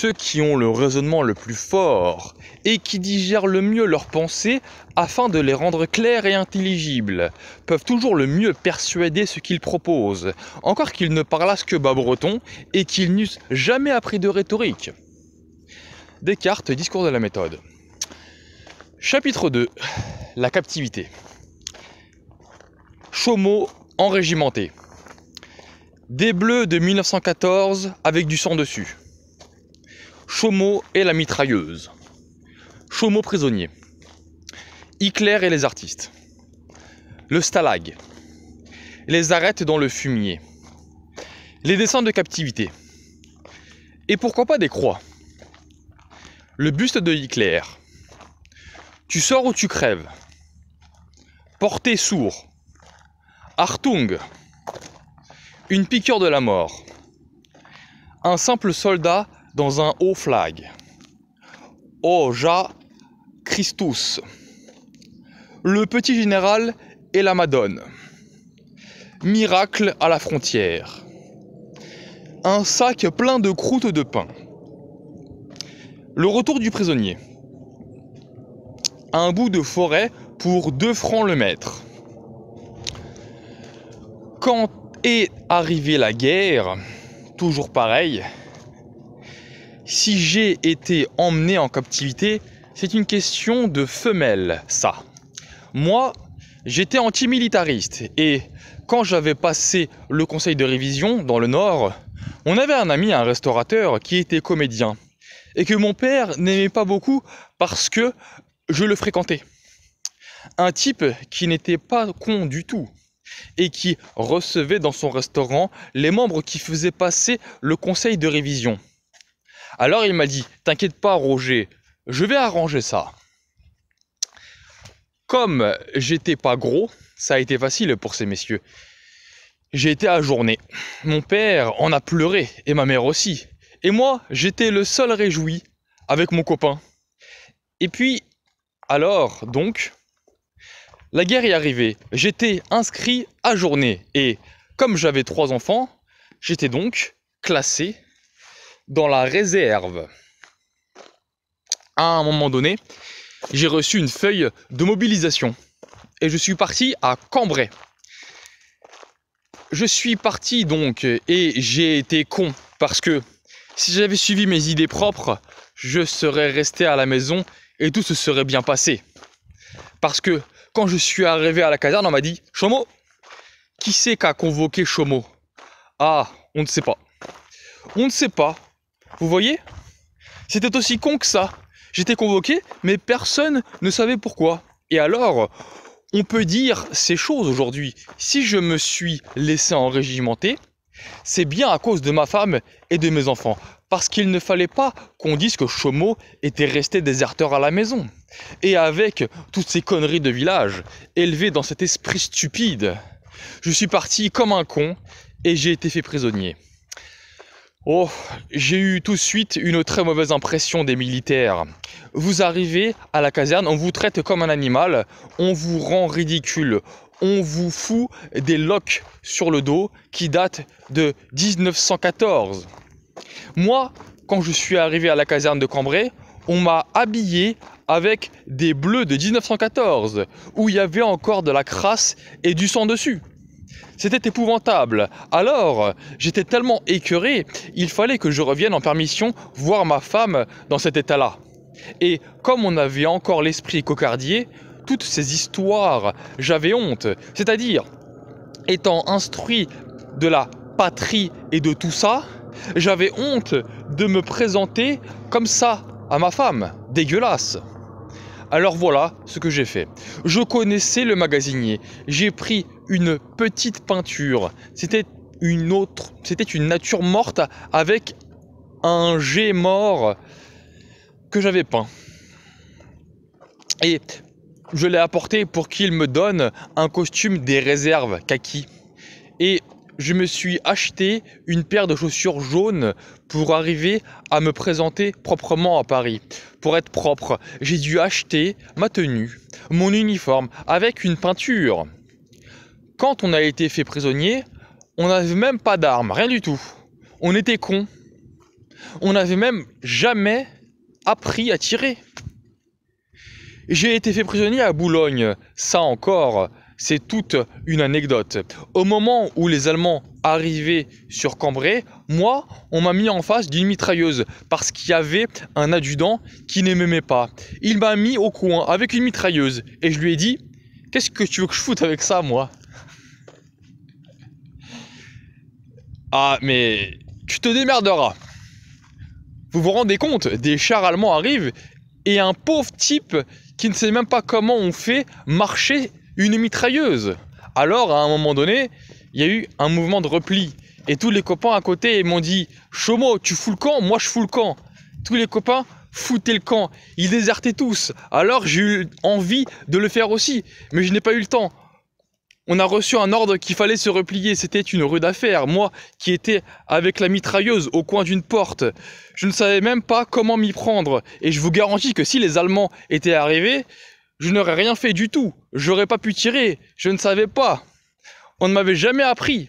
ceux qui ont le raisonnement le plus fort et qui digèrent le mieux leurs pensées afin de les rendre claires et intelligibles, peuvent toujours le mieux persuader ce qu'ils proposent, encore qu'ils ne parlassent que bas breton et qu'ils n'eussent jamais appris de rhétorique. Descartes, discours de la méthode. Chapitre 2. La captivité. en enrégimenté. Des bleus de 1914 avec du sang dessus. Chaumeau et la mitrailleuse. Chaumeau prisonnier. Hitler et les artistes. Le stalag. Les arêtes dans le fumier. Les dessins de captivité. Et pourquoi pas des croix. Le buste de Hitler. Tu sors ou tu crèves. Porté sourd. Artung. Une piqûre de la mort. Un simple soldat dans un haut flag. Oh ja Christus. Le petit général et la Madone. Miracle à la frontière. Un sac plein de croûtes de pain. Le retour du prisonnier. Un bout de forêt pour deux francs le mètre. Quand est arrivée la guerre, toujours pareil, si j'ai été emmené en captivité, c'est une question de femelle, ça. Moi, j'étais antimilitariste et quand j'avais passé le conseil de révision dans le Nord, on avait un ami, un restaurateur, qui était comédien et que mon père n'aimait pas beaucoup parce que je le fréquentais. Un type qui n'était pas con du tout et qui recevait dans son restaurant les membres qui faisaient passer le conseil de révision. Alors il m'a dit, t'inquiète pas Roger, je vais arranger ça. Comme j'étais pas gros, ça a été facile pour ces messieurs. J'ai été ajourné. Mon père en a pleuré et ma mère aussi. Et moi, j'étais le seul réjoui avec mon copain. Et puis, alors, donc, la guerre est arrivée. J'étais inscrit à journée et comme j'avais trois enfants, j'étais donc classé dans la réserve. À un moment donné, j'ai reçu une feuille de mobilisation et je suis parti à Cambrai. Je suis parti donc et j'ai été con parce que si j'avais suivi mes idées propres, je serais resté à la maison et tout se serait bien passé. Parce que quand je suis arrivé à la caserne, on m'a dit Chomo, qui c'est qu'a convoqué Chomo Ah, on ne sait pas. On ne sait pas, vous voyez C'était aussi con que ça. J'étais convoqué, mais personne ne savait pourquoi. Et alors, on peut dire ces choses aujourd'hui. Si je me suis laissé enrégimenter, c'est bien à cause de ma femme et de mes enfants. Parce qu'il ne fallait pas qu'on dise que Chomo était resté déserteur à la maison. Et avec toutes ces conneries de village, élevé dans cet esprit stupide, je suis parti comme un con et j'ai été fait prisonnier. Oh, j'ai eu tout de suite une très mauvaise impression des militaires. Vous arrivez à la caserne, on vous traite comme un animal, on vous rend ridicule, on vous fout des loques sur le dos qui datent de 1914. Moi, quand je suis arrivé à la caserne de Cambrai, on m'a habillé avec des bleus de 1914, où il y avait encore de la crasse et du sang dessus. C'était épouvantable. Alors, j'étais tellement écœuré, il fallait que je revienne en permission voir ma femme dans cet état-là. Et comme on avait encore l'esprit cocardier, toutes ces histoires, j'avais honte. C'est-à-dire, étant instruit de la patrie et de tout ça, j'avais honte de me présenter comme ça à ma femme. Dégueulasse. Alors voilà ce que j'ai fait. Je connaissais le magasinier. J'ai pris une petite peinture. C'était une autre, c'était une nature morte avec un jet mort que j'avais peint. Et je l'ai apporté pour qu'il me donne un costume des réserves kaki. Et je me suis acheté une paire de chaussures jaunes pour arriver à me présenter proprement à Paris. Pour être propre, j'ai dû acheter ma tenue, mon uniforme, avec une peinture. Quand on a été fait prisonnier, on n'avait même pas d'armes, rien du tout. On était cons. On n'avait même jamais appris à tirer. J'ai été fait prisonnier à Boulogne, ça encore, c'est toute une anecdote. Au moment où les Allemands arrivaient sur Cambrai, moi, on m'a mis en face d'une mitrailleuse parce qu'il y avait un adjudant qui ne m'aimait pas. Il m'a mis au coin avec une mitrailleuse et je lui ai dit Qu'est-ce que tu veux que je foute avec ça, moi Ah, mais tu te démerderas. Vous vous rendez compte Des chars allemands arrivent et un pauvre type qui ne sait même pas comment on fait marcher une mitrailleuse. Alors, à un moment donné, il y a eu un mouvement de repli. Et tous les copains à côté m'ont dit Chomo, tu fous le camp Moi, je fous le camp. Tous les copains foutaient le camp. Ils désertaient tous. Alors, j'ai eu envie de le faire aussi. Mais je n'ai pas eu le temps. On a reçu un ordre qu'il fallait se replier. C'était une rude affaire. Moi, qui étais avec la mitrailleuse au coin d'une porte, je ne savais même pas comment m'y prendre. Et je vous garantis que si les Allemands étaient arrivés, je n'aurais rien fait du tout. J'aurais pas pu tirer. Je ne savais pas. On ne m'avait jamais appris.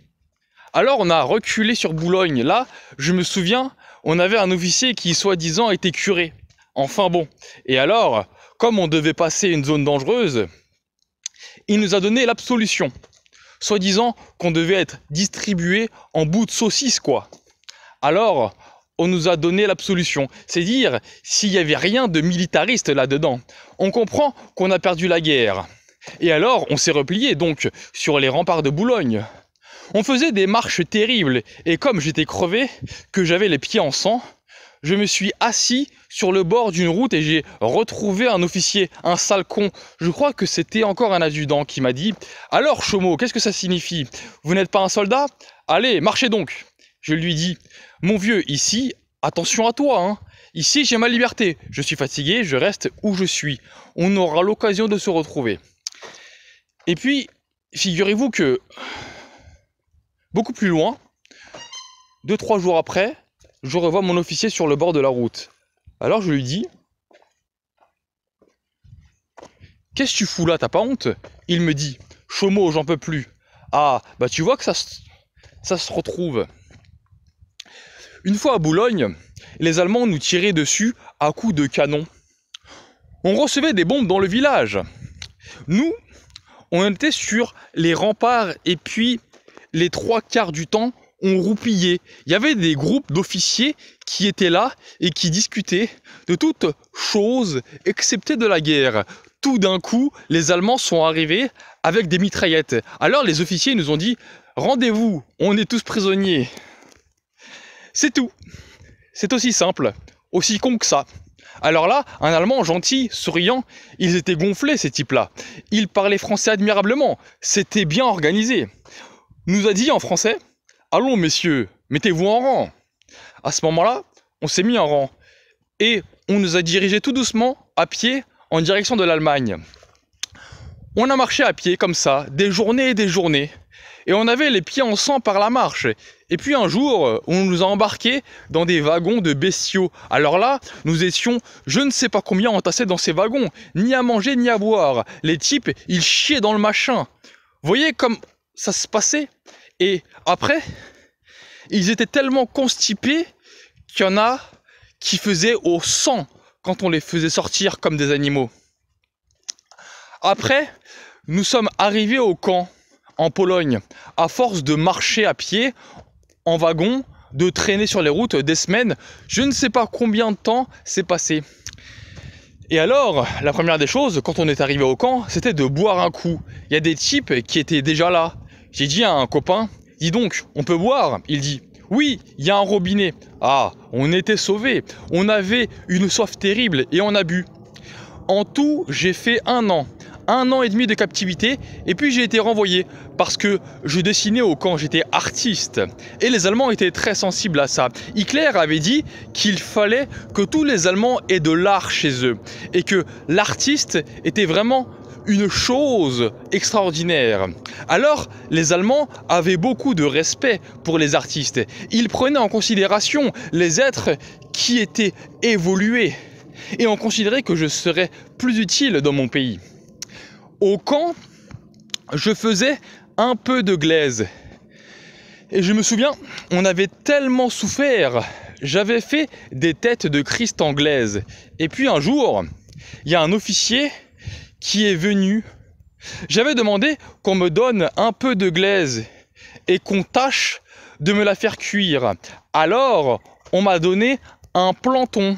Alors on a reculé sur Boulogne. Là, je me souviens, on avait un officier qui soi-disant était curé. Enfin bon. Et alors, comme on devait passer une zone dangereuse, il nous a donné l'absolution. Soi-disant qu'on devait être distribué en bout de saucisse, quoi. Alors, on nous a donné l'absolution. C'est dire s'il n'y avait rien de militariste là-dedans. On comprend qu'on a perdu la guerre. Et alors, on s'est replié donc sur les remparts de Boulogne. On faisait des marches terribles, et comme j'étais crevé, que j'avais les pieds en sang, je me suis assis sur le bord d'une route et j'ai retrouvé un officier, un sale con. Je crois que c'était encore un adjudant qui m'a dit Alors, Chomo, qu'est-ce que ça signifie Vous n'êtes pas un soldat Allez, marchez donc Je lui dis mon vieux, ici, attention à toi. Hein. Ici, j'ai ma liberté. Je suis fatigué, je reste où je suis. On aura l'occasion de se retrouver. Et puis, figurez-vous que, beaucoup plus loin, deux, trois jours après, je revois mon officier sur le bord de la route. Alors je lui dis Qu'est-ce que tu fous là T'as pas honte Il me dit Chomo, j'en peux plus. Ah, bah tu vois que ça, ça se retrouve. Une fois à Boulogne, les Allemands nous tiraient dessus à coups de canon. On recevait des bombes dans le village. Nous, on était sur les remparts et puis les trois quarts du temps, on roupillait. Il y avait des groupes d'officiers qui étaient là et qui discutaient de toutes choses excepté de la guerre. Tout d'un coup, les Allemands sont arrivés avec des mitraillettes. Alors les officiers nous ont dit Rendez-vous, on est tous prisonniers. C'est tout. C'est aussi simple, aussi con que ça. Alors là, un Allemand gentil, souriant, ils étaient gonflés ces types-là. Ils parlaient français admirablement, c'était bien organisé. Nous a dit en français Allons messieurs, mettez-vous en rang. À ce moment-là, on s'est mis en rang et on nous a dirigés tout doucement à pied en direction de l'Allemagne. On a marché à pied comme ça, des journées et des journées, et on avait les pieds en sang par la marche. Et puis un jour, on nous a embarqués dans des wagons de bestiaux. Alors là, nous étions je ne sais pas combien entassés dans ces wagons, ni à manger ni à boire. Les types, ils chiaient dans le machin. Vous voyez comme ça se passait Et après, ils étaient tellement constipés qu'il y en a qui faisaient au sang quand on les faisait sortir comme des animaux. Après, nous sommes arrivés au camp en Pologne. À force de marcher à pied, en wagon, de traîner sur les routes des semaines, je ne sais pas combien de temps s'est passé. Et alors, la première des choses, quand on est arrivé au camp, c'était de boire un coup. Il y a des types qui étaient déjà là. J'ai dit à un copain, dis donc, on peut boire Il dit, oui, il y a un robinet. Ah, on était sauvés. On avait une soif terrible et on a bu. En tout, j'ai fait un an un an et demi de captivité et puis j'ai été renvoyé parce que je dessinais au camp, j'étais artiste. Et les Allemands étaient très sensibles à ça. Hitler avait dit qu'il fallait que tous les Allemands aient de l'art chez eux et que l'artiste était vraiment une chose extraordinaire. Alors, les Allemands avaient beaucoup de respect pour les artistes. Ils prenaient en considération les êtres qui étaient évolués et ont considéraient que je serais plus utile dans mon pays au camp, je faisais un peu de glaise. Et je me souviens, on avait tellement souffert. J'avais fait des têtes de Christ anglaise. Et puis un jour, il y a un officier qui est venu. J'avais demandé qu'on me donne un peu de glaise et qu'on tâche de me la faire cuire. Alors, on m'a donné un planton.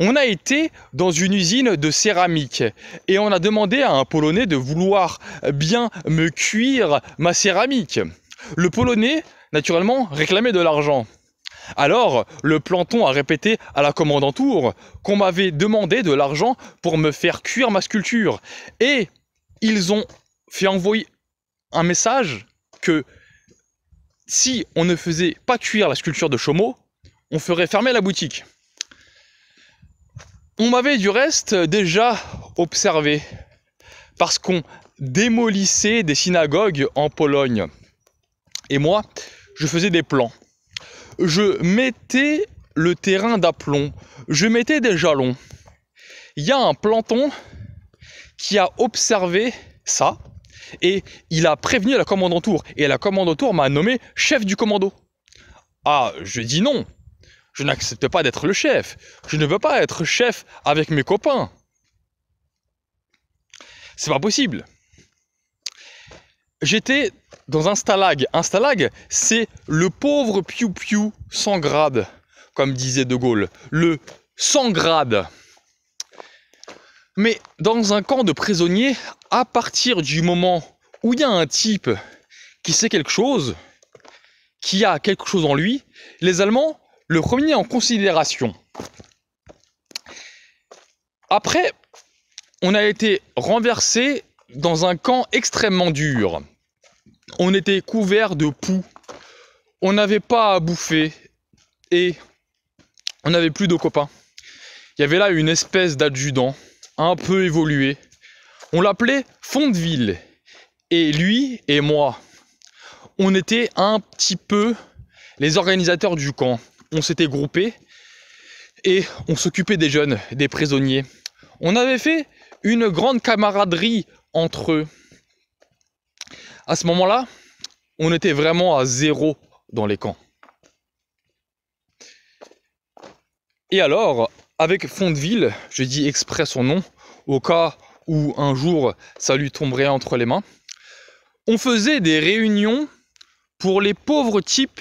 On a été dans une usine de céramique et on a demandé à un Polonais de vouloir bien me cuire ma céramique. Le Polonais, naturellement, réclamait de l'argent. Alors, le planton a répété à la commande en tour qu'on m'avait demandé de l'argent pour me faire cuire ma sculpture. Et ils ont fait envoyer un message que si on ne faisait pas cuire la sculpture de Chomo, on ferait fermer la boutique. On m'avait du reste déjà observé parce qu'on démolissait des synagogues en Pologne. Et moi, je faisais des plans. Je mettais le terrain d'aplomb. Je mettais des jalons. Il y a un planton qui a observé ça et il a prévenu la en tour. Et la en tour m'a nommé chef du commando. Ah, je dis non, je n'accepte pas d'être le chef. Je ne veux pas être chef avec mes copains. C'est pas possible. J'étais dans un stalag. Un stalag, c'est le pauvre piou-piou sans grade, comme disait De Gaulle. Le sans grade. Mais dans un camp de prisonniers, à partir du moment où il y a un type qui sait quelque chose, qui a quelque chose en lui, les Allemands le premier en considération. Après, on a été renversé dans un camp extrêmement dur. On était couvert de poux. On n'avait pas à bouffer et on n'avait plus de copains. Il y avait là une espèce d'adjudant un peu évolué. On l'appelait Fondeville. Et lui et moi, on était un petit peu les organisateurs du camp on s'était groupé et on s'occupait des jeunes, des prisonniers. On avait fait une grande camaraderie entre eux. À ce moment-là, on était vraiment à zéro dans les camps. Et alors, avec Fondeville, je dis exprès son nom, au cas où un jour ça lui tomberait entre les mains, on faisait des réunions pour les pauvres types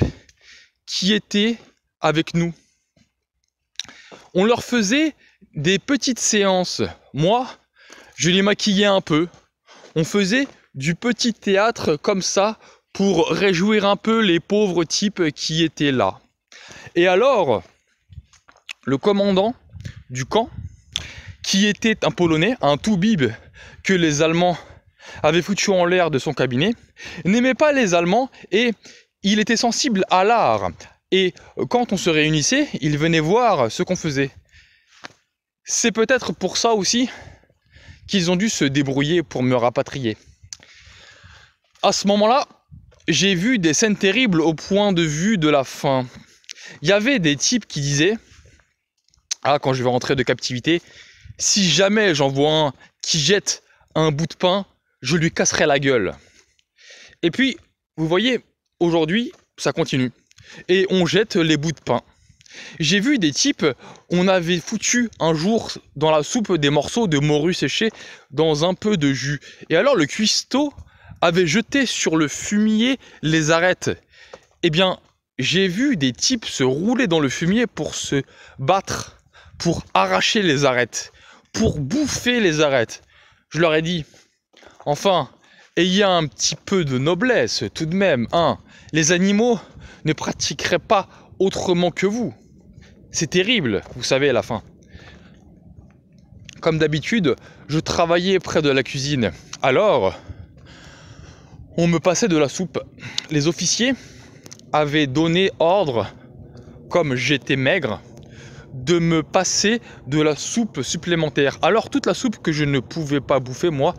qui étaient avec nous. On leur faisait des petites séances. Moi, je les maquillais un peu. On faisait du petit théâtre comme ça pour réjouir un peu les pauvres types qui étaient là. Et alors, le commandant du camp, qui était un Polonais, un bib que les Allemands avaient foutu en l'air de son cabinet, n'aimait pas les Allemands et il était sensible à l'art, et quand on se réunissait, ils venaient voir ce qu'on faisait. C'est peut-être pour ça aussi qu'ils ont dû se débrouiller pour me rapatrier. À ce moment-là, j'ai vu des scènes terribles au point de vue de la faim. Il y avait des types qui disaient Ah, quand je vais rentrer de captivité, si jamais j'en vois un qui jette un bout de pain, je lui casserai la gueule. Et puis, vous voyez, aujourd'hui, ça continue et on jette les bouts de pain. J'ai vu des types, on avait foutu un jour dans la soupe des morceaux de morue séchée dans un peu de jus. Et alors le cuistot avait jeté sur le fumier les arêtes. Eh bien, j'ai vu des types se rouler dans le fumier pour se battre, pour arracher les arêtes, pour bouffer les arêtes. Je leur ai dit, enfin, il un petit peu de noblesse tout de même. Hein. Les animaux ne pratiqueraient pas autrement que vous. C'est terrible, vous savez, à la fin. Comme d'habitude, je travaillais près de la cuisine. Alors, on me passait de la soupe. Les officiers avaient donné ordre, comme j'étais maigre, de me passer de la soupe supplémentaire. Alors toute la soupe que je ne pouvais pas bouffer, moi,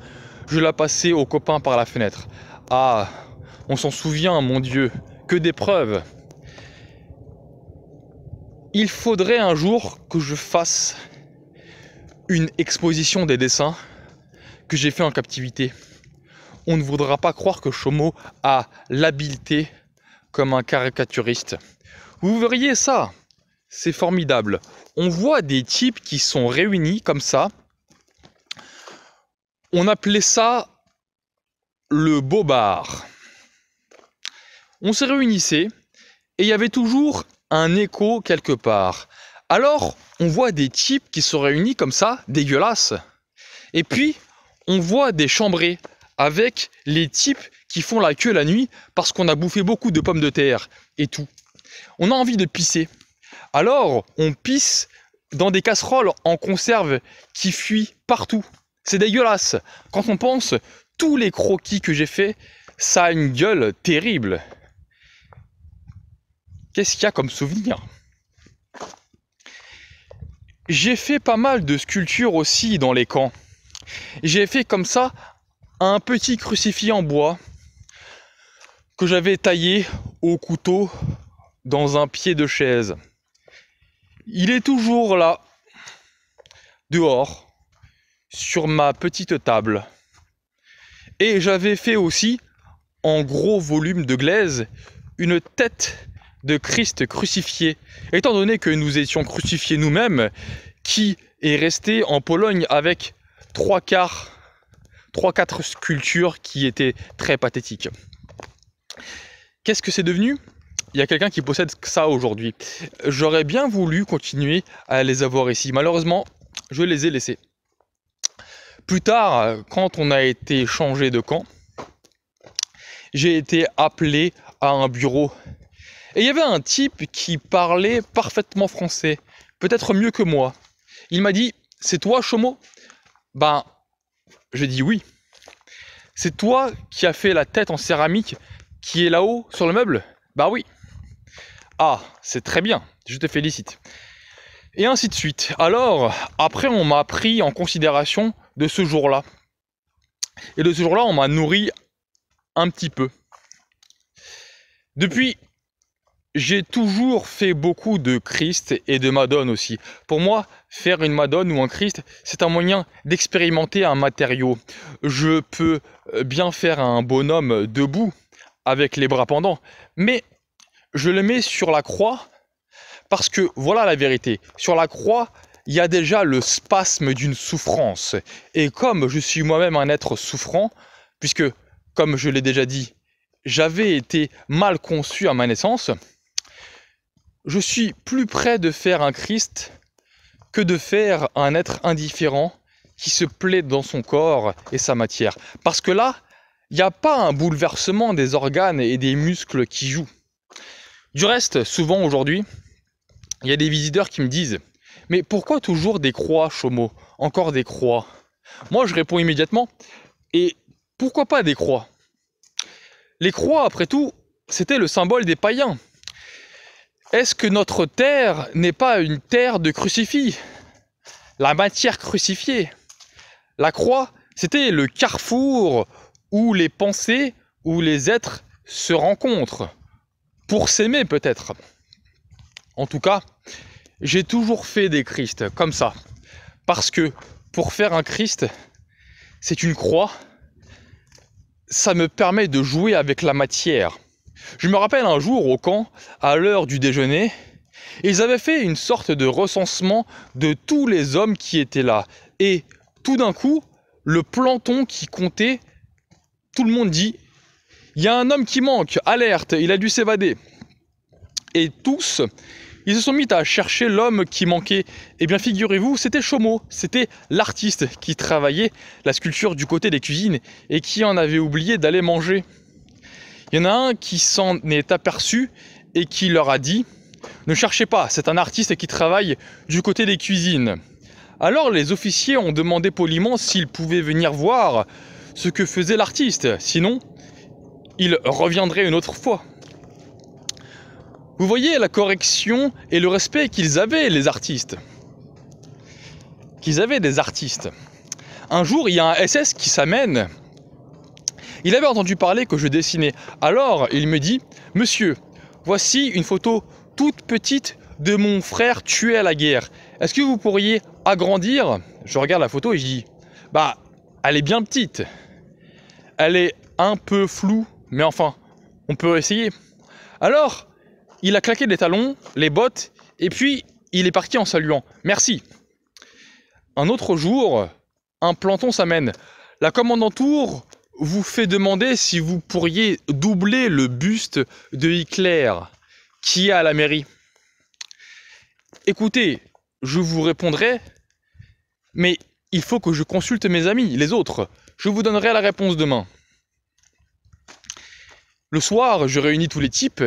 je la passais aux copains par la fenêtre. Ah, on s'en souvient, mon Dieu, que des preuves. Il faudrait un jour que je fasse une exposition des dessins que j'ai fait en captivité. On ne voudra pas croire que Chomo a l'habileté comme un caricaturiste. Vous verriez ça, c'est formidable. On voit des types qui sont réunis comme ça, on appelait ça le bobard. On se réunissait et il y avait toujours un écho quelque part. Alors, on voit des types qui se réunissent comme ça, dégueulasses. Et puis, on voit des chambrés avec les types qui font la queue la nuit parce qu'on a bouffé beaucoup de pommes de terre et tout. On a envie de pisser. Alors, on pisse dans des casseroles en conserve qui fuient partout. C'est dégueulasse. Quand on pense, tous les croquis que j'ai faits, ça a une gueule terrible. Qu'est-ce qu'il y a comme souvenir J'ai fait pas mal de sculptures aussi dans les camps. J'ai fait comme ça un petit crucifix en bois que j'avais taillé au couteau dans un pied de chaise. Il est toujours là, dehors, sur ma petite table. Et j'avais fait aussi, en gros volume de glaise, une tête de Christ crucifié. Étant donné que nous étions crucifiés nous-mêmes, qui est resté en Pologne avec trois quarts, trois quatre sculptures qui étaient très pathétiques. Qu'est-ce que c'est devenu il y a quelqu'un qui possède ça aujourd'hui. J'aurais bien voulu continuer à les avoir ici. Malheureusement, je les ai laissés. Plus tard, quand on a été changé de camp, j'ai été appelé à un bureau. Et il y avait un type qui parlait parfaitement français, peut-être mieux que moi. Il m'a dit C'est toi, Chomo Ben, j'ai dit oui. C'est toi qui as fait la tête en céramique qui est là-haut sur le meuble Bah oui. Ah, c'est très bien, je te félicite. Et ainsi de suite. Alors, après, on m'a pris en considération de ce jour-là. Et de ce jour-là, on m'a nourri un petit peu. Depuis, j'ai toujours fait beaucoup de Christ et de Madone aussi. Pour moi, faire une Madone ou un Christ, c'est un moyen d'expérimenter un matériau. Je peux euh, bien faire un bonhomme debout, avec les bras pendants, mais je le mets sur la croix parce que voilà la vérité. Sur la croix, il y a déjà le spasme d'une souffrance. Et comme je suis moi-même un être souffrant, puisque, comme je l'ai déjà dit, j'avais été mal conçu à ma naissance, je suis plus près de faire un Christ que de faire un être indifférent qui se plaît dans son corps et sa matière. Parce que là, il n'y a pas un bouleversement des organes et des muscles qui jouent. Du reste, souvent aujourd'hui, il y a des visiteurs qui me disent mais pourquoi toujours des croix, Chomo Encore des croix Moi, je réponds immédiatement. Et pourquoi pas des croix Les croix, après tout, c'était le symbole des païens. Est-ce que notre terre n'est pas une terre de crucifix La matière crucifiée La croix, c'était le carrefour où les pensées, où les êtres se rencontrent. Pour s'aimer peut-être. En tout cas, j'ai toujours fait des Christs comme ça. Parce que pour faire un Christ, c'est une croix. Ça me permet de jouer avec la matière. Je me rappelle un jour au camp, à l'heure du déjeuner, ils avaient fait une sorte de recensement de tous les hommes qui étaient là. Et tout d'un coup, le planton qui comptait, tout le monde dit, il y a un homme qui manque, alerte, il a dû s'évader. Et tous, ils se sont mis à chercher l'homme qui manquait. Eh bien, figurez-vous, c'était Chomo, c'était l'artiste qui travaillait la sculpture du côté des cuisines et qui en avait oublié d'aller manger. Il y en a un qui s'en est aperçu et qui leur a dit Ne cherchez pas, c'est un artiste qui travaille du côté des cuisines. Alors les officiers ont demandé poliment s'ils pouvaient venir voir ce que faisait l'artiste, sinon il reviendrait une autre fois. Vous voyez la correction et le respect qu'ils avaient, les artistes. Qu'ils avaient des artistes. Un jour, il y a un SS qui s'amène. Il avait entendu parler que je dessinais. Alors, il me dit, Monsieur, voici une photo toute petite de mon frère tué à la guerre. Est-ce que vous pourriez agrandir Je regarde la photo et je dis, bah, elle est bien petite. Elle est un peu floue, mais enfin, on peut essayer. Alors, il a claqué les talons, les bottes, et puis il est parti en saluant. Merci. Un autre jour, un planton s'amène. La tour vous fait demander si vous pourriez doubler le buste de Hitler qui est à la mairie. Écoutez, je vous répondrai, mais il faut que je consulte mes amis, les autres. Je vous donnerai la réponse demain. Le soir, je réunis tous les types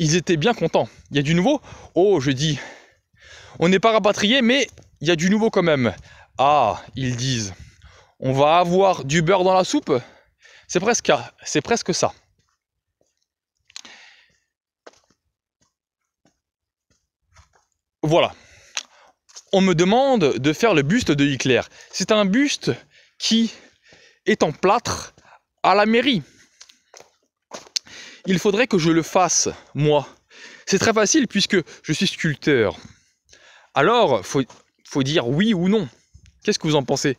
ils étaient bien contents. Il y a du nouveau Oh, je dis, on n'est pas rapatrié, mais il y a du nouveau quand même. Ah, ils disent, on va avoir du beurre dans la soupe C'est presque, c'est presque ça. Voilà. On me demande de faire le buste de Hitler. C'est un buste qui est en plâtre à la mairie il faudrait que je le fasse, moi. C'est très facile puisque je suis sculpteur. Alors, faut, faut dire oui ou non. Qu'est-ce que vous en pensez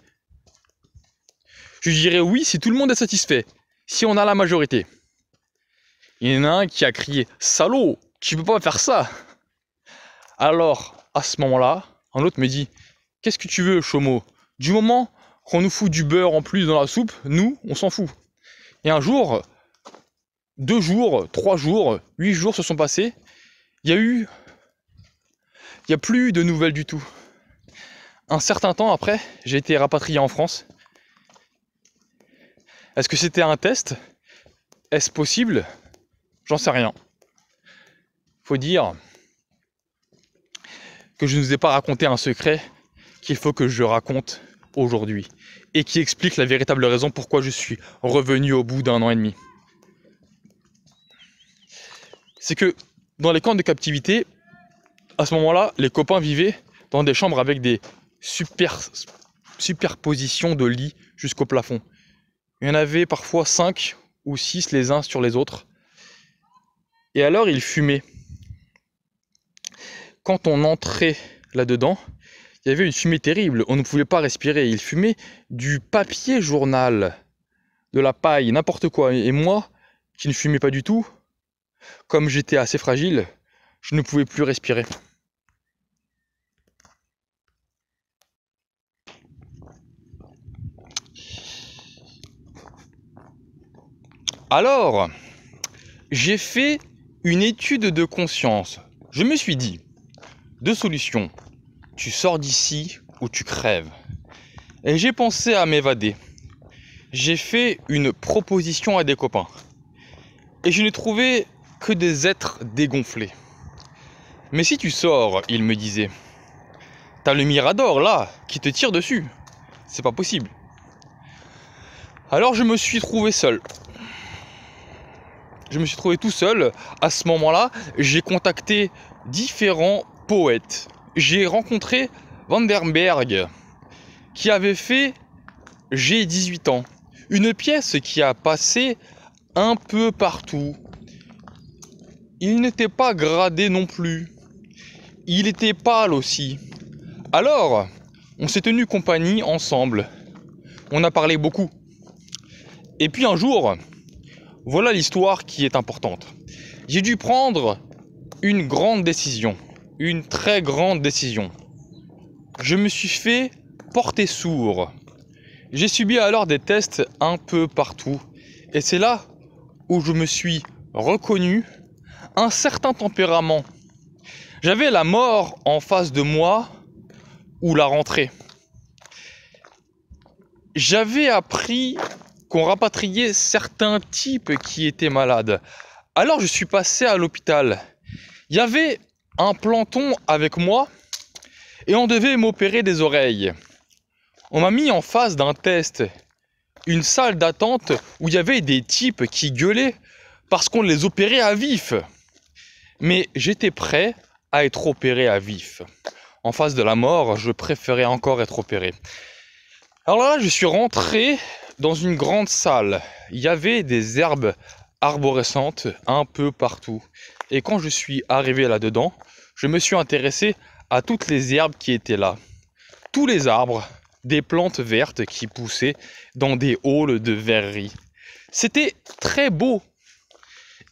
Je dirais oui si tout le monde est satisfait, si on a la majorité. Il y en a un qui a crié Salaud, tu peux pas faire ça Alors, à ce moment-là, un autre me dit Qu'est-ce que tu veux, Chomo Du moment qu'on nous fout du beurre en plus dans la soupe, nous, on s'en fout. Et un jour, deux jours, trois jours, huit jours se sont passés. Il y a eu. Il n'y a plus de nouvelles du tout. Un certain temps après, j'ai été rapatrié en France. Est-ce que c'était un test Est-ce possible J'en sais rien. Faut dire que je ne vous ai pas raconté un secret qu'il faut que je raconte aujourd'hui et qui explique la véritable raison pourquoi je suis revenu au bout d'un an et demi c'est que dans les camps de captivité, à ce moment-là, les copains vivaient dans des chambres avec des super, superpositions de lits jusqu'au plafond. Il y en avait parfois 5 ou 6 les uns sur les autres. Et alors ils fumaient. Quand on entrait là-dedans, il y avait une fumée terrible, on ne pouvait pas respirer. Ils fumaient du papier journal, de la paille, n'importe quoi. Et moi, qui ne fumais pas du tout, comme j'étais assez fragile, je ne pouvais plus respirer. Alors, j'ai fait une étude de conscience. Je me suis dit, deux solutions. Tu sors d'ici ou tu crèves. Et j'ai pensé à m'évader. J'ai fait une proposition à des copains. Et je n'ai trouvé que des êtres dégonflés. Mais si tu sors, il me disait, t'as le Mirador là qui te tire dessus. C'est pas possible. Alors je me suis trouvé seul. Je me suis trouvé tout seul. À ce moment-là, j'ai contacté différents poètes. J'ai rencontré Vandenberg qui avait fait J'ai 18 ans. Une pièce qui a passé un peu partout il n'était pas gradé non plus. Il était pâle aussi. Alors, on s'est tenu compagnie ensemble. On a parlé beaucoup. Et puis un jour, voilà l'histoire qui est importante. J'ai dû prendre une grande décision, une très grande décision. Je me suis fait porter sourd. J'ai subi alors des tests un peu partout. Et c'est là où je me suis reconnu un certain tempérament. J'avais la mort en face de moi ou la rentrée. J'avais appris qu'on rapatriait certains types qui étaient malades. Alors je suis passé à l'hôpital. Il y avait un planton avec moi et on devait m'opérer des oreilles. On m'a mis en face d'un test, une salle d'attente où il y avait des types qui gueulaient parce qu'on les opérait à vif. Mais j'étais prêt à être opéré à vif. En face de la mort, je préférais encore être opéré. Alors là, je suis rentré dans une grande salle. Il y avait des herbes arborescentes un peu partout. Et quand je suis arrivé là-dedans, je me suis intéressé à toutes les herbes qui étaient là. Tous les arbres, des plantes vertes qui poussaient dans des halls de verrerie. C'était très beau.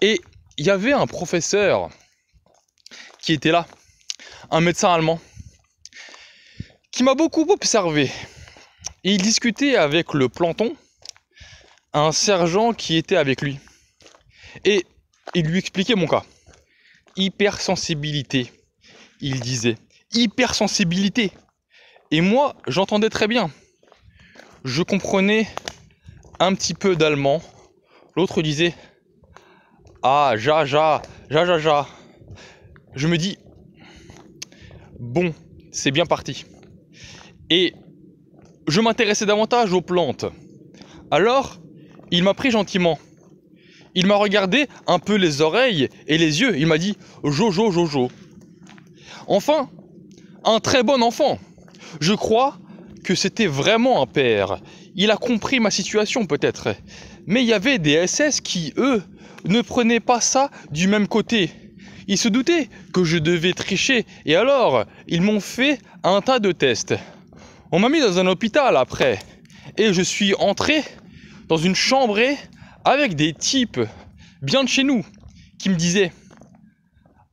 Et il y avait un professeur qui était là, un médecin allemand, qui m'a beaucoup observé. il discutait avec le planton, un sergent qui était avec lui. Et il lui expliquait mon cas. Hypersensibilité, il disait. Hypersensibilité. Et moi, j'entendais très bien. Je comprenais un petit peu d'allemand. L'autre disait ah, ja, ja, ja, ja, ja. Je me dis, bon, c'est bien parti. Et je m'intéressais davantage aux plantes. Alors, il m'a pris gentiment. Il m'a regardé un peu les oreilles et les yeux. Il m'a dit Jojo, Jojo. Enfin, un très bon enfant. Je crois que c'était vraiment un père. Il a compris ma situation peut-être. Mais il y avait des SS qui, eux, ne prenez pas ça du même côté. Ils se doutaient que je devais tricher, et alors ils m'ont fait un tas de tests. On m'a mis dans un hôpital après, et je suis entré dans une chambrée avec des types bien de chez nous qui me disaient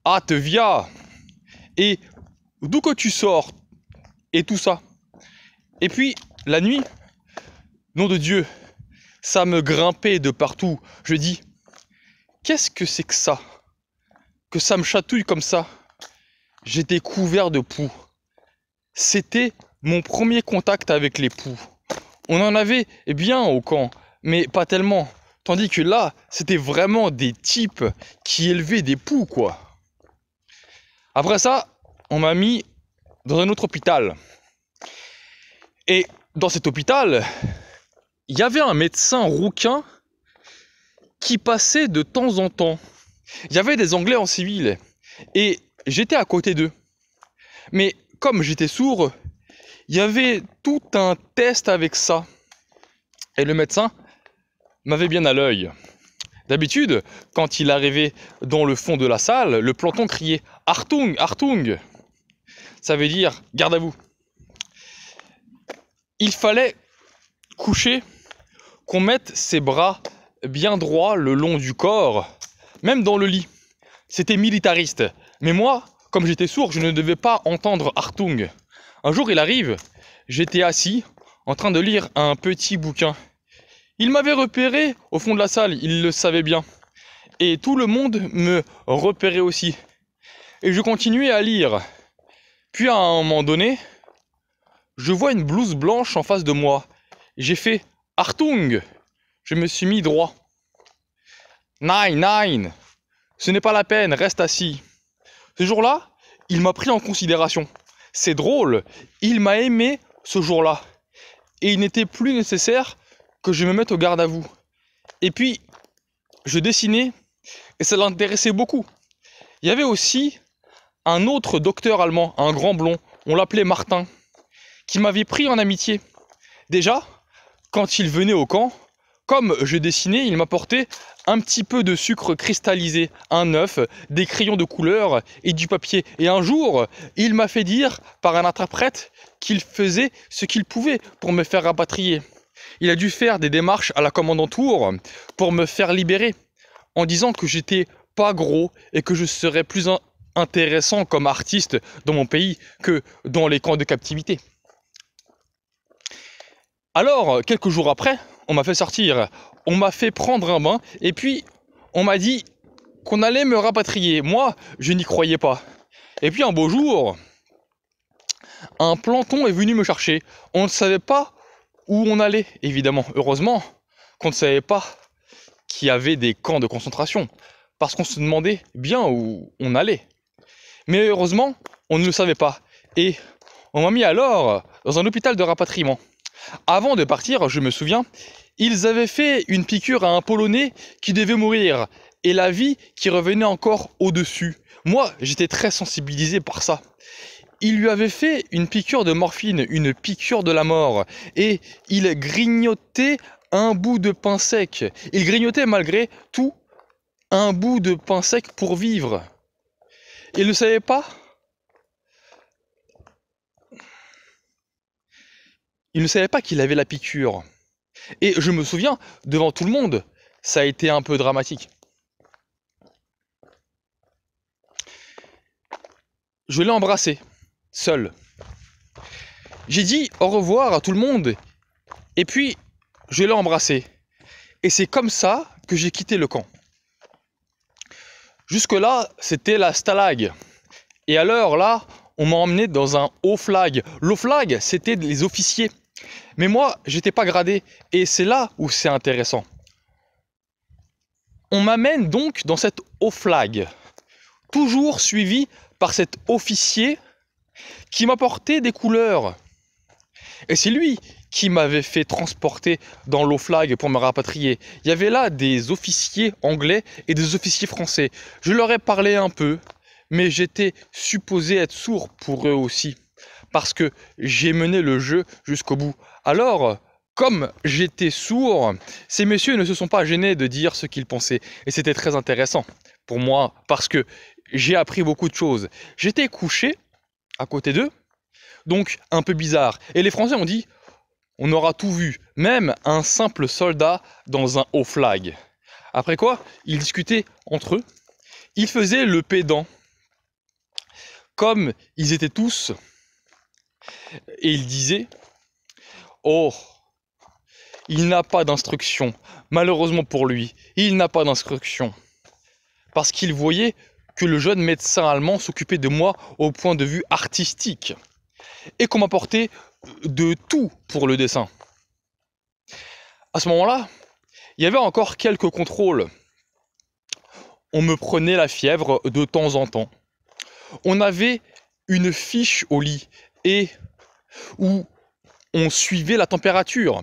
Ah, te via Et d'où que tu sors Et tout ça. Et puis, la nuit, nom de Dieu, ça me grimpait de partout. Je dis Qu'est-ce que c'est que ça Que ça me chatouille comme ça j'étais couvert de poux. C'était mon premier contact avec les poux. On en avait bien au camp, mais pas tellement. Tandis que là, c'était vraiment des types qui élevaient des poux, quoi. Après ça, on m'a mis dans un autre hôpital. Et dans cet hôpital, il y avait un médecin rouquin qui passaient de temps en temps. Il y avait des Anglais en civil et j'étais à côté d'eux. Mais comme j'étais sourd, il y avait tout un test avec ça. Et le médecin m'avait bien à l'œil. D'habitude, quand il arrivait dans le fond de la salle, le planton criait Hartung, Hartung Ça veut dire garde à vous. Il fallait coucher qu'on mette ses bras bien droit le long du corps, même dans le lit. C'était militariste. Mais moi, comme j'étais sourd, je ne devais pas entendre Hartung. Un jour, il arrive, j'étais assis, en train de lire un petit bouquin. Il m'avait repéré au fond de la salle, il le savait bien. Et tout le monde me repérait aussi. Et je continuais à lire. Puis à un moment donné, je vois une blouse blanche en face de moi. J'ai fait Hartung je me suis mis droit. Nine, nine. Ce n'est pas la peine, reste assis. Ce jour-là, il m'a pris en considération. C'est drôle, il m'a aimé ce jour-là. Et il n'était plus nécessaire que je me mette au garde à vous. Et puis, je dessinais, et ça l'intéressait beaucoup. Il y avait aussi un autre docteur allemand, un grand blond, on l'appelait Martin, qui m'avait pris en amitié. Déjà, quand il venait au camp, comme je dessinais, il m'apportait un petit peu de sucre cristallisé, un œuf, des crayons de couleur et du papier. Et un jour, il m'a fait dire par un interprète qu'il faisait ce qu'il pouvait pour me faire rapatrier. Il a dû faire des démarches à la commande tour pour me faire libérer, en disant que j'étais pas gros et que je serais plus intéressant comme artiste dans mon pays que dans les camps de captivité. Alors, quelques jours après, on m'a fait sortir, on m'a fait prendre un bain, et puis on m'a dit qu'on allait me rapatrier. Moi, je n'y croyais pas. Et puis un beau jour, un planton est venu me chercher. On ne savait pas où on allait, évidemment. Heureusement qu'on ne savait pas qu'il y avait des camps de concentration, parce qu'on se demandait bien où on allait. Mais heureusement, on ne le savait pas. Et on m'a mis alors dans un hôpital de rapatriement. Avant de partir, je me souviens, ils avaient fait une piqûre à un Polonais qui devait mourir, et la vie qui revenait encore au-dessus. Moi, j'étais très sensibilisé par ça. Il lui avait fait une piqûre de morphine, une piqûre de la mort, et il grignotait un bout de pain sec. Il grignotait malgré tout un bout de pain sec pour vivre. Il ne savait pas il ne savait pas qu'il avait la piqûre. Et je me souviens, devant tout le monde, ça a été un peu dramatique. Je l'ai embrassé, seul. J'ai dit au revoir à tout le monde, et puis je l'ai embrassé. Et c'est comme ça que j'ai quitté le camp. Jusque-là, c'était la stalag. Et à l'heure, là, on m'a emmené dans un haut flag. L'haut flag, c'était les officiers mais moi, j'étais pas gradé. Et c'est là où c'est intéressant. On m'amène donc dans cette haut flag, toujours suivi par cet officier qui m'apportait des couleurs. Et c'est lui qui m'avait fait transporter dans lo flag pour me rapatrier. Il y avait là des officiers anglais et des officiers français. Je leur ai parlé un peu, mais j'étais supposé être sourd pour eux aussi parce que j'ai mené le jeu jusqu'au bout. Alors, comme j'étais sourd, ces messieurs ne se sont pas gênés de dire ce qu'ils pensaient. Et c'était très intéressant pour moi parce que j'ai appris beaucoup de choses. J'étais couché à côté d'eux, donc un peu bizarre. Et les Français ont dit, on aura tout vu, même un simple soldat dans un haut flag. Après quoi, ils discutaient entre eux. Ils faisaient le pédant. Comme ils étaient tous et il disait, oh, il n'a pas d'instruction. Malheureusement pour lui, il n'a pas d'instruction. Parce qu'il voyait que le jeune médecin allemand s'occupait de moi au point de vue artistique. Et qu'on m'apportait de tout pour le dessin. À ce moment-là, il y avait encore quelques contrôles. On me prenait la fièvre de temps en temps. On avait une fiche au lit et où on suivait la température.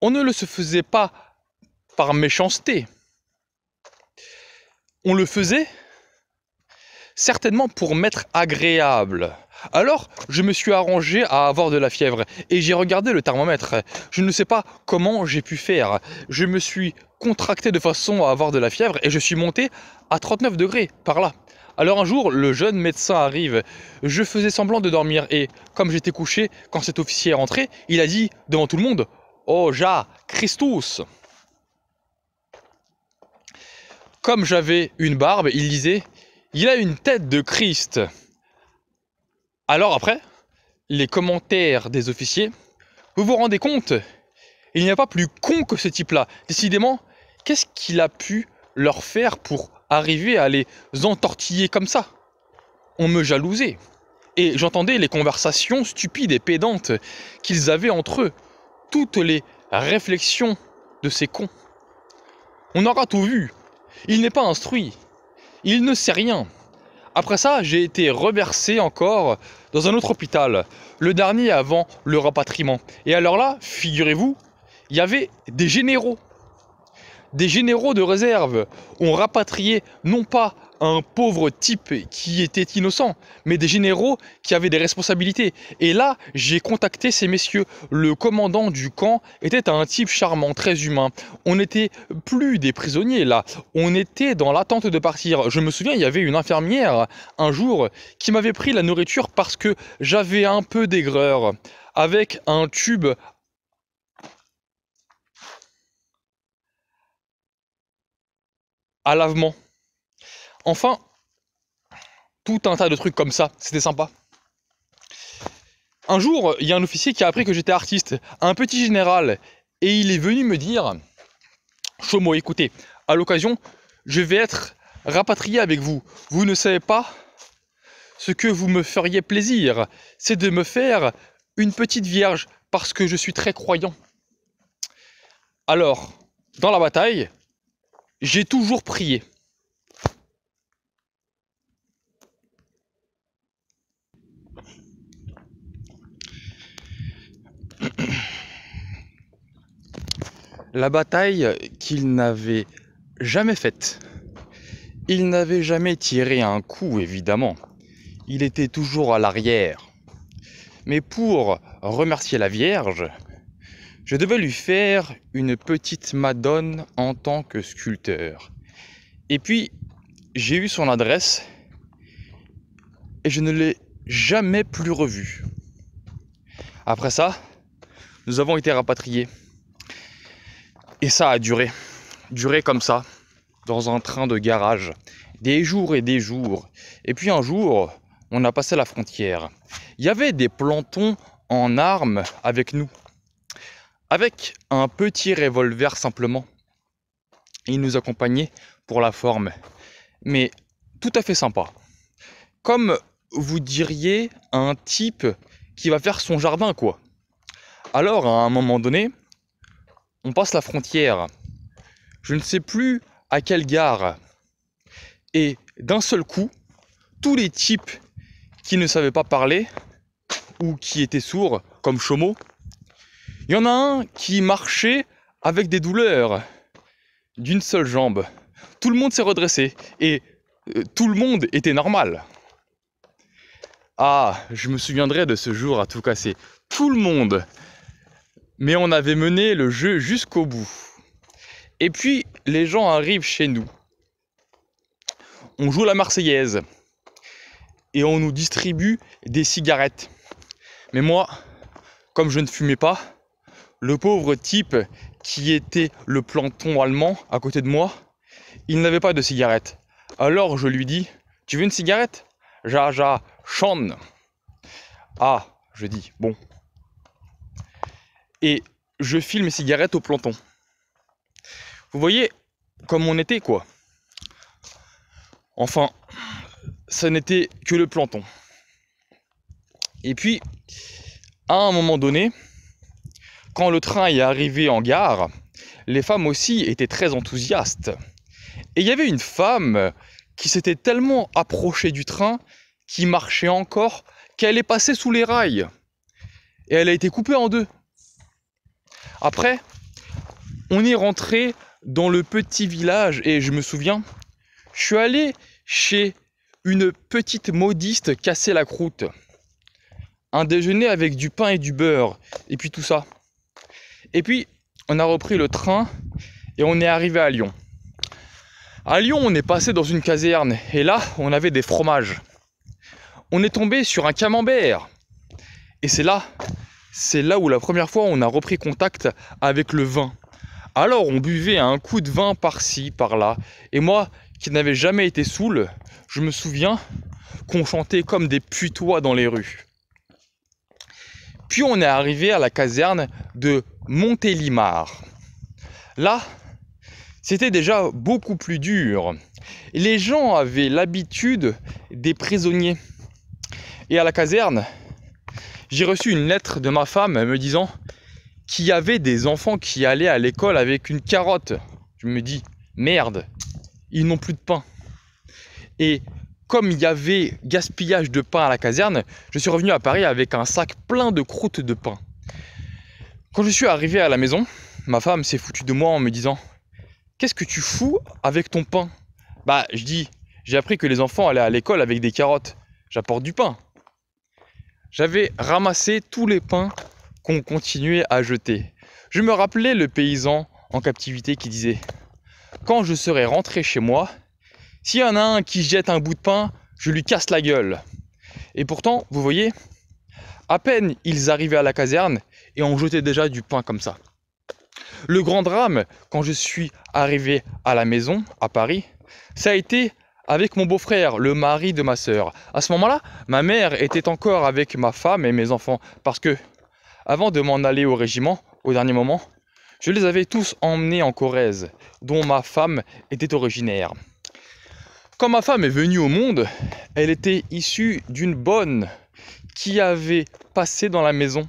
On ne le se faisait pas par méchanceté. On le faisait certainement pour m'être agréable. Alors, je me suis arrangé à avoir de la fièvre et j'ai regardé le thermomètre. Je ne sais pas comment j'ai pu faire. Je me suis contracté de façon à avoir de la fièvre et je suis monté à 39 degrés par là. Alors un jour, le jeune médecin arrive. Je faisais semblant de dormir et, comme j'étais couché, quand cet officier est rentré, il a dit devant tout le monde Oh, ja, Christus Comme j'avais une barbe, il disait Il a une tête de Christ. Alors après, les commentaires des officiers Vous vous rendez compte Il n'y a pas plus con que ce type-là. Décidément, qu'est-ce qu'il a pu leur faire pour arriver à les entortiller comme ça. On me jalousait. Et j'entendais les conversations stupides et pédantes qu'ils avaient entre eux. Toutes les réflexions de ces cons. On aura tout vu. Il n'est pas instruit. Il ne sait rien. Après ça, j'ai été reversé encore dans un autre hôpital, le dernier avant le rapatriement. Et alors là, figurez-vous, il y avait des généraux des généraux de réserve ont rapatrié non pas un pauvre type qui était innocent, mais des généraux qui avaient des responsabilités. Et là, j'ai contacté ces messieurs. Le commandant du camp était un type charmant, très humain. On n'était plus des prisonniers là, on était dans l'attente de partir. Je me souviens, il y avait une infirmière un jour qui m'avait pris la nourriture parce que j'avais un peu d'aigreur avec un tube à lavement. Enfin, tout un tas de trucs comme ça, c'était sympa. Un jour, il y a un officier qui a appris que j'étais artiste, un petit général, et il est venu me dire Chomo, écoutez, à l'occasion, je vais être rapatrié avec vous. Vous ne savez pas ce que vous me feriez plaisir, c'est de me faire une petite vierge, parce que je suis très croyant. Alors, dans la bataille, j'ai toujours prié. La bataille qu'il n'avait jamais faite. Il n'avait jamais tiré un coup, évidemment. Il était toujours à l'arrière. Mais pour remercier la Vierge, je devais lui faire une petite Madone en tant que sculpteur. Et puis, j'ai eu son adresse et je ne l'ai jamais plus revue. Après ça, nous avons été rapatriés. Et ça a duré. Duré comme ça, dans un train de garage. Des jours et des jours. Et puis un jour, on a passé la frontière. Il y avait des plantons en armes avec nous. Avec un petit revolver simplement, il nous accompagnait pour la forme. Mais tout à fait sympa. Comme vous diriez un type qui va faire son jardin, quoi. Alors, à un moment donné, on passe la frontière. Je ne sais plus à quelle gare. Et d'un seul coup, tous les types qui ne savaient pas parler ou qui étaient sourds, comme Chomo, il y en a un qui marchait avec des douleurs d'une seule jambe. Tout le monde s'est redressé et euh, tout le monde était normal. Ah, je me souviendrai de ce jour à tout casser. Tout le monde. Mais on avait mené le jeu jusqu'au bout. Et puis, les gens arrivent chez nous. On joue la Marseillaise. Et on nous distribue des cigarettes. Mais moi, comme je ne fumais pas, le pauvre type qui était le planton allemand à côté de moi, il n'avait pas de cigarette. Alors je lui dis Tu veux une cigarette Ja, ja, Ah, je dis Bon. Et je file mes cigarettes au planton. Vous voyez comme on était, quoi. Enfin, ce n'était que le planton. Et puis, à un moment donné, quand le train est arrivé en gare, les femmes aussi étaient très enthousiastes. Et il y avait une femme qui s'était tellement approchée du train, qui marchait encore, qu'elle est passée sous les rails. Et elle a été coupée en deux. Après, on est rentré dans le petit village et je me souviens, je suis allé chez une petite modiste casser la croûte. Un déjeuner avec du pain et du beurre, et puis tout ça. Et puis, on a repris le train et on est arrivé à Lyon. À Lyon, on est passé dans une caserne et là, on avait des fromages. On est tombé sur un camembert. Et c'est là, c'est là où la première fois on a repris contact avec le vin. Alors on buvait un coup de vin par-ci, par-là. Et moi, qui n'avais jamais été saoul, je me souviens qu'on chantait comme des putois dans les rues. Puis on est arrivé à la caserne de Montélimar. Là, c'était déjà beaucoup plus dur. Les gens avaient l'habitude des prisonniers. Et à la caserne, j'ai reçu une lettre de ma femme me disant qu'il y avait des enfants qui allaient à l'école avec une carotte. Je me dis, merde, ils n'ont plus de pain. Et comme il y avait gaspillage de pain à la caserne, je suis revenu à Paris avec un sac plein de croûtes de pain. Quand je suis arrivé à la maison, ma femme s'est foutue de moi en me disant Qu'est-ce que tu fous avec ton pain Bah, je dis J'ai appris que les enfants allaient à l'école avec des carottes. J'apporte du pain. J'avais ramassé tous les pains qu'on continuait à jeter. Je me rappelais le paysan en captivité qui disait Quand je serai rentré chez moi, s'il y en a un qui jette un bout de pain, je lui casse la gueule. Et pourtant, vous voyez, à peine ils arrivaient à la caserne et on jetait déjà du pain comme ça. Le grand drame, quand je suis arrivé à la maison, à Paris, ça a été avec mon beau-frère, le mari de ma sœur. À ce moment-là, ma mère était encore avec ma femme et mes enfants, parce que, avant de m'en aller au régiment, au dernier moment, je les avais tous emmenés en Corrèze, dont ma femme était originaire. Quand ma femme est venue au monde, elle était issue d'une bonne qui avait passé dans la maison.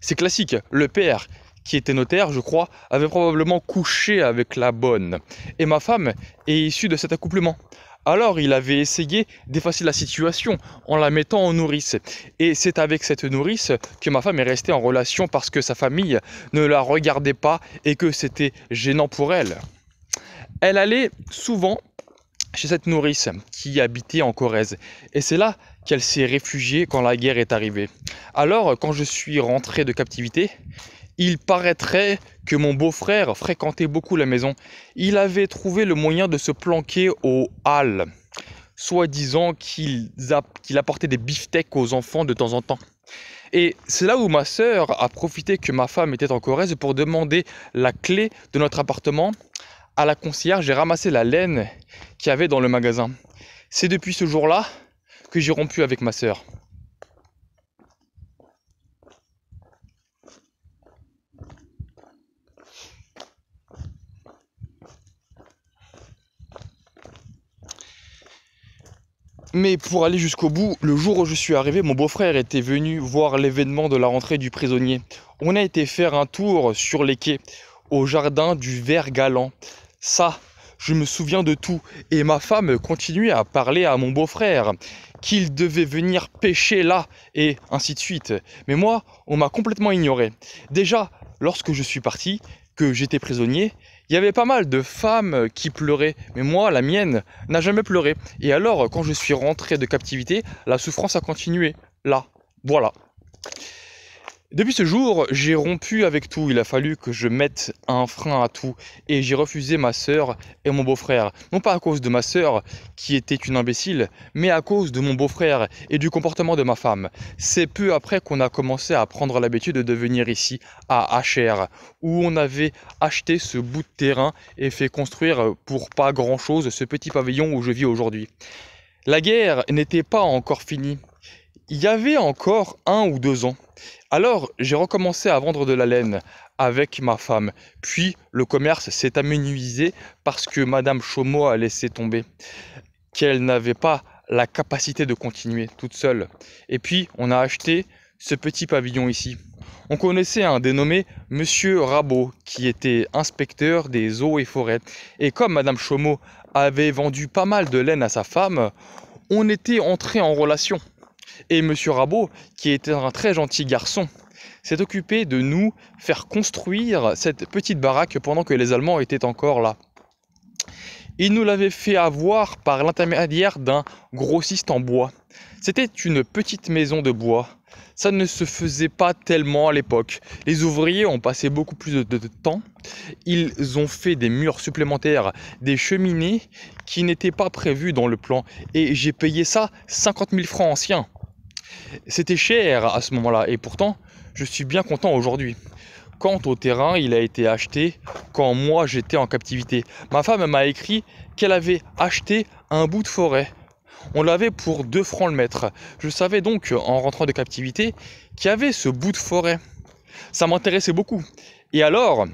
C'est classique, le père qui était notaire, je crois, avait probablement couché avec la bonne. Et ma femme est issue de cet accouplement. Alors il avait essayé d'effacer la situation en la mettant en nourrice. Et c'est avec cette nourrice que ma femme est restée en relation parce que sa famille ne la regardait pas et que c'était gênant pour elle. Elle allait souvent chez cette nourrice qui habitait en Corrèze. Et c'est là qu'elle s'est réfugiée quand la guerre est arrivée. Alors, quand je suis rentré de captivité, il paraîtrait que mon beau-frère fréquentait beaucoup la maison. Il avait trouvé le moyen de se planquer au halles, soi-disant qu'il apportait des beefsteaks aux enfants de temps en temps. Et c'est là où ma sœur a profité que ma femme était en Corrèze pour demander la clé de notre appartement à la concierge, j'ai ramassé la laine qu'il y avait dans le magasin. C'est depuis ce jour-là que j'ai rompu avec ma sœur. Mais pour aller jusqu'au bout, le jour où je suis arrivé, mon beau-frère était venu voir l'événement de la rentrée du prisonnier. On a été faire un tour sur les quais, au jardin du Vert Galant. Ça, je me souviens de tout, et ma femme continuait à parler à mon beau-frère, qu'il devait venir pêcher là, et ainsi de suite. Mais moi, on m'a complètement ignoré. Déjà, lorsque je suis parti, que j'étais prisonnier, il y avait pas mal de femmes qui pleuraient, mais moi, la mienne, n'a jamais pleuré. Et alors, quand je suis rentré de captivité, la souffrance a continué. Là, voilà. Depuis ce jour, j'ai rompu avec tout. Il a fallu que je mette un frein à tout. Et j'ai refusé ma sœur et mon beau-frère. Non pas à cause de ma sœur, qui était une imbécile, mais à cause de mon beau-frère et du comportement de ma femme. C'est peu après qu'on a commencé à prendre l'habitude de venir ici, à HR, où on avait acheté ce bout de terrain et fait construire pour pas grand-chose ce petit pavillon où je vis aujourd'hui. La guerre n'était pas encore finie il y avait encore un ou deux ans. Alors, j'ai recommencé à vendre de la laine avec ma femme. Puis, le commerce s'est amenuisé parce que Madame Chaumeau a laissé tomber, qu'elle n'avait pas la capacité de continuer toute seule. Et puis, on a acheté ce petit pavillon ici. On connaissait un dénommé Monsieur Rabot, qui était inspecteur des eaux et forêts. Et comme Madame Chaumeau avait vendu pas mal de laine à sa femme, on était entré en relation. Et M. Rabot, qui était un très gentil garçon, s'est occupé de nous faire construire cette petite baraque pendant que les Allemands étaient encore là. Il nous l'avait fait avoir par l'intermédiaire d'un grossiste en bois. C'était une petite maison de bois. Ça ne se faisait pas tellement à l'époque. Les ouvriers ont passé beaucoup plus de, temps. Ils ont fait des murs supplémentaires, des cheminées qui n'étaient pas prévues dans le plan. Et j'ai payé ça 50 000 francs anciens. C'était cher à ce moment-là et pourtant je suis bien content aujourd'hui. Quant au terrain, il a été acheté quand moi j'étais en captivité. Ma femme m'a écrit qu'elle avait acheté un bout de forêt. On l'avait pour 2 francs le mètre. Je savais donc en rentrant de captivité qu'il y avait ce bout de forêt. Ça m'intéressait beaucoup. Et alors,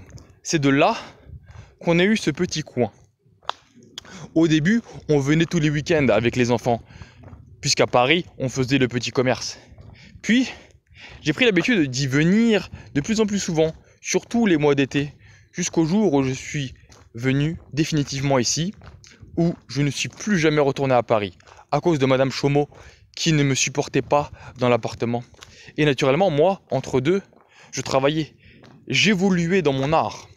c'est de là qu'on a eu ce petit coin. Au début, on venait tous les week-ends avec les enfants puisqu'à Paris, on faisait le petit commerce. Puis, j'ai pris l'habitude d'y venir de plus en plus souvent, surtout les mois d'été, jusqu'au jour où je suis venu définitivement ici, où je ne suis plus jamais retourné à Paris, à cause de Madame Chaumeau, qui ne me supportait pas dans l'appartement. Et naturellement, moi, entre deux, je travaillais, j'évoluais dans mon art.